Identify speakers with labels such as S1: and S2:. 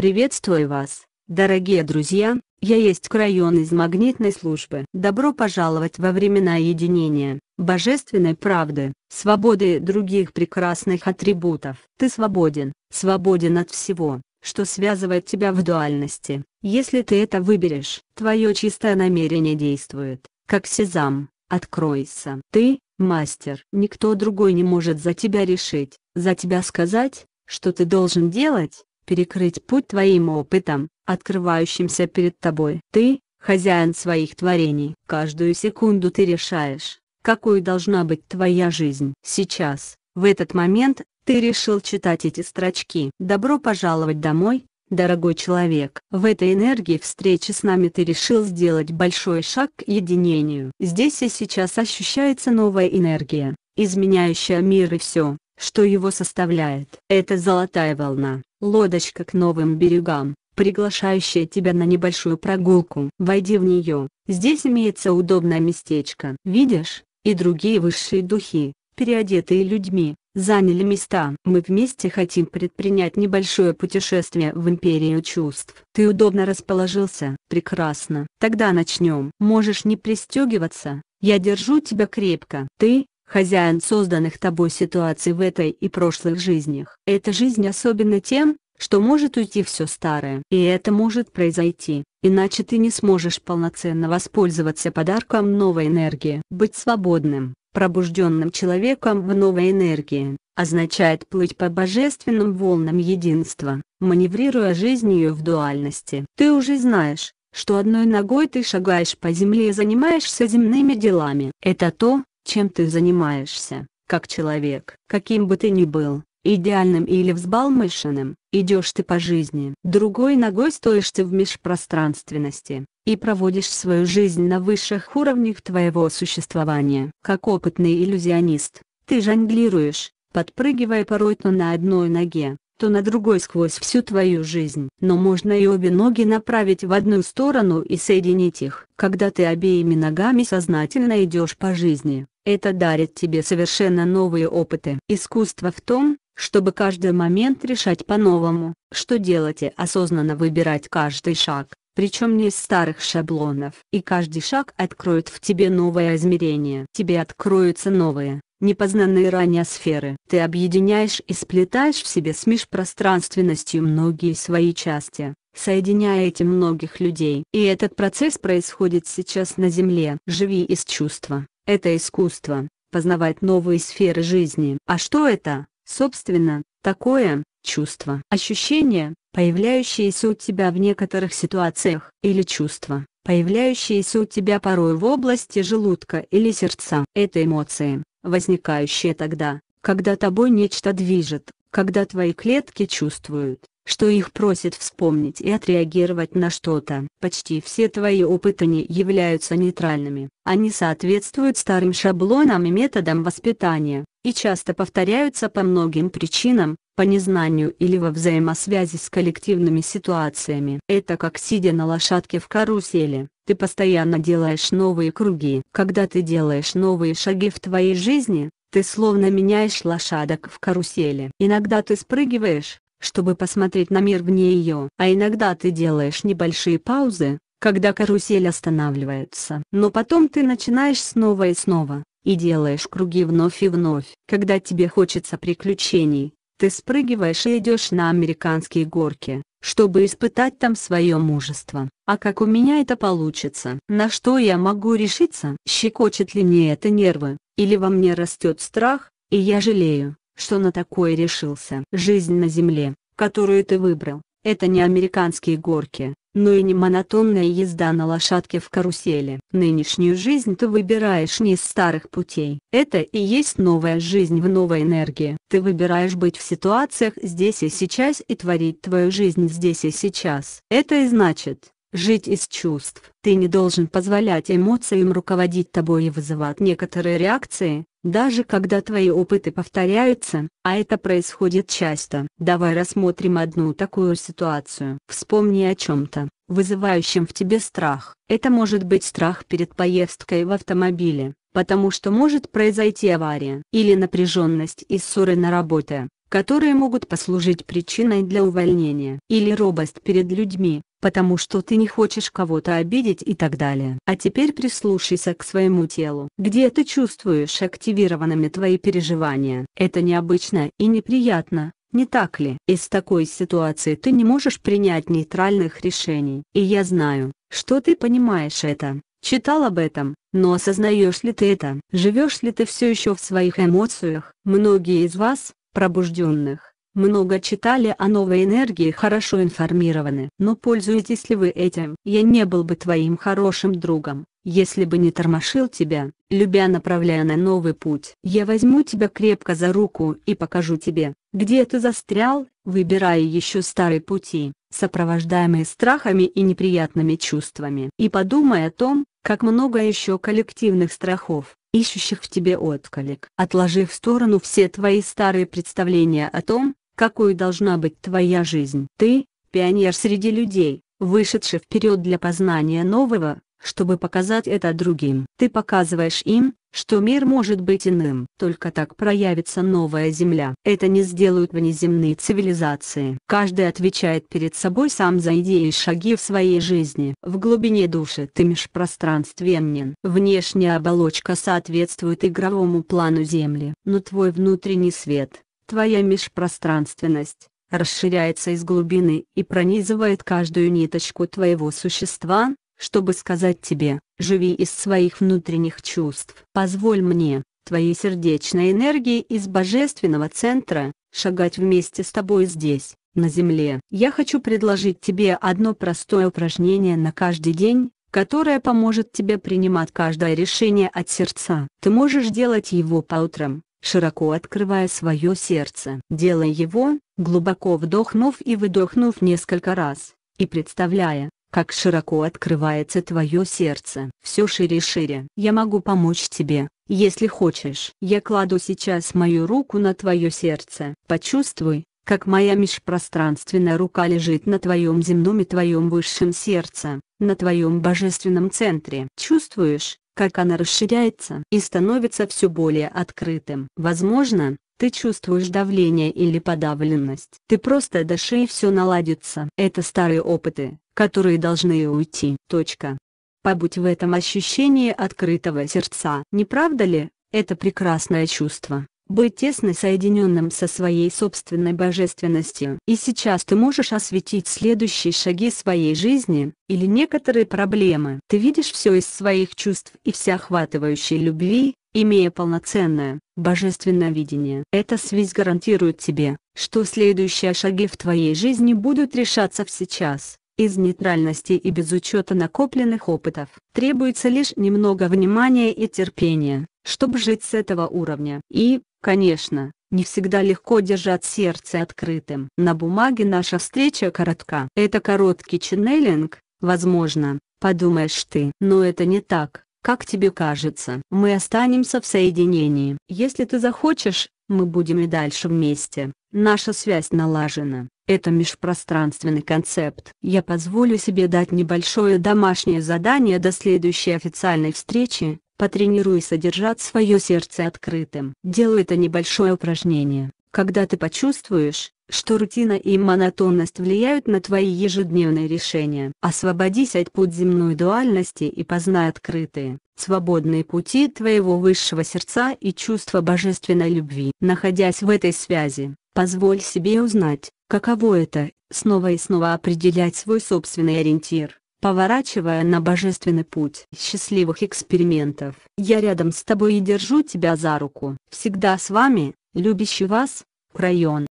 S1: Приветствую вас, дорогие друзья, я есть Крайон из магнитной службы. Добро пожаловать во времена единения, божественной правды, свободы и других прекрасных атрибутов. Ты свободен, свободен от всего, что связывает тебя в дуальности. Если ты это выберешь, твое чистое намерение действует, как сезам, откройся. Ты, мастер, никто другой не может за тебя решить, за тебя сказать, что ты должен делать, перекрыть путь твоим опытом, открывающимся перед тобой. Ты – хозяин своих творений. Каждую секунду ты решаешь, какой должна быть твоя жизнь. Сейчас, в этот момент, ты решил читать эти строчки. Добро пожаловать домой, дорогой человек. В этой энергии встречи с нами ты решил сделать большой шаг к единению. Здесь и сейчас ощущается новая энергия, изменяющая мир и все, что его составляет. Это золотая волна, лодочка к новым берегам, приглашающая тебя на небольшую прогулку. Войди в нее, здесь имеется удобное местечко. Видишь, и другие высшие духи, переодетые людьми, заняли места. Мы вместе хотим предпринять небольшое путешествие в империю чувств. Ты удобно расположился? Прекрасно. Тогда начнем. Можешь не пристегиваться, я держу тебя крепко. Ты, хозяин созданных тобой ситуаций в этой и прошлых жизнях. Эта жизнь особенно тем, что может уйти все старое. И это может произойти, иначе ты не сможешь полноценно воспользоваться подарком новой энергии. Быть свободным, пробужденным человеком в новой энергии, означает плыть по божественным волнам единства, маневрируя жизнью в дуальности. Ты уже знаешь, что одной ногой ты шагаешь по земле и занимаешься земными делами. Это то, чем ты занимаешься, как человек. Каким бы ты ни был, идеальным или взбалмошенным, идешь ты по жизни. Другой ногой стоишь ты в межпространственности, и проводишь свою жизнь на высших уровнях твоего существования. Как опытный иллюзионист, ты жонглируешь, подпрыгивая порой то на одной ноге, то на другой сквозь всю твою жизнь. Но можно и обе ноги направить в одну сторону и соединить их. Когда ты обеими ногами сознательно идешь по жизни, это дарит тебе совершенно новые опыты. Искусство в том, чтобы каждый момент решать по-новому, что делать и осознанно выбирать каждый шаг, причем не из старых шаблонов. И каждый шаг откроет в тебе новое измерение. Тебе откроются новые, непознанные ранее сферы. Ты объединяешь и сплетаешь в себе с межпространственностью многие свои части, соединяя эти многих людей. И этот процесс происходит сейчас на Земле. Живи из чувства. Это искусство, познавать новые сферы жизни. А что это, собственно, такое, чувство? ощущение, появляющееся у тебя в некоторых ситуациях, или чувство, появляющееся у тебя порой в области желудка или сердца. Это эмоции, возникающее тогда, когда тобой нечто движет, когда твои клетки чувствуют, что их просят вспомнить и отреагировать на что-то. Почти все твои опыты не являются нейтральными, они соответствуют старым шаблонам и методам воспитания, и часто повторяются по многим причинам, по незнанию или во взаимосвязи с коллективными ситуациями. Это как сидя на лошадке в карусели, ты постоянно делаешь новые круги. Когда ты делаешь новые шаги в твоей жизни, ты словно меняешь лошадок в карусели. Иногда ты спрыгиваешь, чтобы посмотреть на мир вне ее. А иногда ты делаешь небольшие паузы, когда карусель останавливается. Но потом ты начинаешь снова и снова, и делаешь круги вновь и вновь. Когда тебе хочется приключений, ты спрыгиваешь и идешь на американские горки чтобы испытать там свое мужество. А как у меня это получится? На что я могу решиться? Щекочет ли мне это нервы, или во мне растет страх, и я жалею, что на такое решился. Жизнь на земле, которую ты выбрал, это не американские горки, но и не монотонная езда на лошадке в карусели. Нынешнюю жизнь ты выбираешь не из старых путей. Это и есть новая жизнь в новой энергии. Ты выбираешь быть в ситуациях здесь и сейчас и творить твою жизнь здесь и сейчас. Это и значит, жить из чувств. Ты не должен позволять эмоциям руководить тобой и вызывать некоторые реакции, даже когда твои опыты повторяются, а это происходит часто. Давай рассмотрим одну такую ситуацию. Вспомни о чем-то, вызывающем в тебе страх. Это может быть страх перед поездкой в автомобиле, потому что может произойти авария, или напряженность и ссоры на работе которые могут послужить причиной для увольнения, или робость перед людьми, потому что ты не хочешь кого-то обидеть и так далее. А теперь прислушайся к своему телу. Где ты чувствуешь активированными твои переживания? Это необычно и неприятно, не так ли? Из такой ситуации ты не можешь принять нейтральных решений. И я знаю, что ты понимаешь это, читал об этом, но осознаешь ли ты это? Живешь ли ты все еще в своих эмоциях? Многие из вас, пробужденных, много читали о новой энергии хорошо информированы. Но пользуетесь ли вы этим? Я не был бы твоим хорошим другом, если бы не тормошил тебя, любя направляя на новый путь. Я возьму тебя крепко за руку и покажу тебе, где ты застрял, выбирая еще старые пути, сопровождаемые страхами и неприятными чувствами. И подумай о том, как много еще коллективных страхов, ищущих в тебе отклик. Отложив в сторону все твои старые представления о том, какой должна быть твоя жизнь. Ты – пионер среди людей, вышедший вперед для познания нового, чтобы показать это другим. Ты показываешь им, что мир может быть иным. Только так проявится новая Земля. Это не сделают внеземные цивилизации. Каждый отвечает перед собой сам за идеи и шаги в своей жизни. В глубине души ты межпространственен. Внешняя оболочка соответствует игровому плану Земли. Но твой внутренний свет, Твоя межпространственность расширяется из глубины и пронизывает каждую ниточку твоего существа, чтобы сказать тебе, живи из своих внутренних чувств. Позволь мне, твоей сердечной энергии из божественного центра, шагать вместе с тобой здесь, на земле. Я хочу предложить тебе одно простое упражнение на каждый день, которое поможет тебе принимать каждое решение от сердца. Ты можешь делать его по утрам, широко открывая свое сердце. Делая его, глубоко вдохнув и выдохнув несколько раз, и представляя, как широко открывается твое сердце. Все шире и шире. Я могу помочь тебе, если хочешь. Я кладу сейчас мою руку на твое сердце. Почувствуй, как моя межпространственная рука лежит на твоем земном и твоем высшем сердце, на твоем божественном центре. Чувствуешь, как она расширяется и становится все более открытым. Возможно, ты чувствуешь давление или подавленность. Ты просто дыши и все наладится. Это старые опыты, которые должны уйти. Точка. Побудь в этом ощущении открытого сердца. Не правда ли, это прекрасное чувство? быть тесно соединенным со своей собственной божественностью. И сейчас ты можешь осветить следующие шаги своей жизни, или некоторые проблемы. Ты видишь все из своих чувств и всеохватывающей любви, имея полноценное, божественное видение. Эта связь гарантирует тебе, что следующие шаги в твоей жизни будут решаться в сейчас, из нейтральности и без учета накопленных опытов. Требуется лишь немного внимания и терпения, чтобы жить с этого уровня. И, Конечно, не всегда легко держать сердце открытым. На бумаге наша встреча коротка. Это короткий ченнелинг, возможно, подумаешь ты. Но это не так, как тебе кажется. Мы останемся в соединении. Если ты захочешь, мы будем и дальше вместе. Наша связь налажена. Это межпространственный концепт. Я позволю себе дать небольшое домашнее задание до следующей официальной встречи, Потренируйся держать свое сердце открытым. Делай это небольшое упражнение. Когда ты почувствуешь, что рутина и монотонность влияют на твои ежедневные решения, освободись от подземной дуальности и познай открытые, свободные пути твоего высшего сердца и чувства божественной любви. Находясь в этой связи, позволь себе узнать, каково это, снова и снова определять свой собственный ориентир, поворачивая на божественный путь. Счастливых экспериментов! Я рядом с тобой и держу тебя за руку. Всегда с вами, любящий вас, Крайон.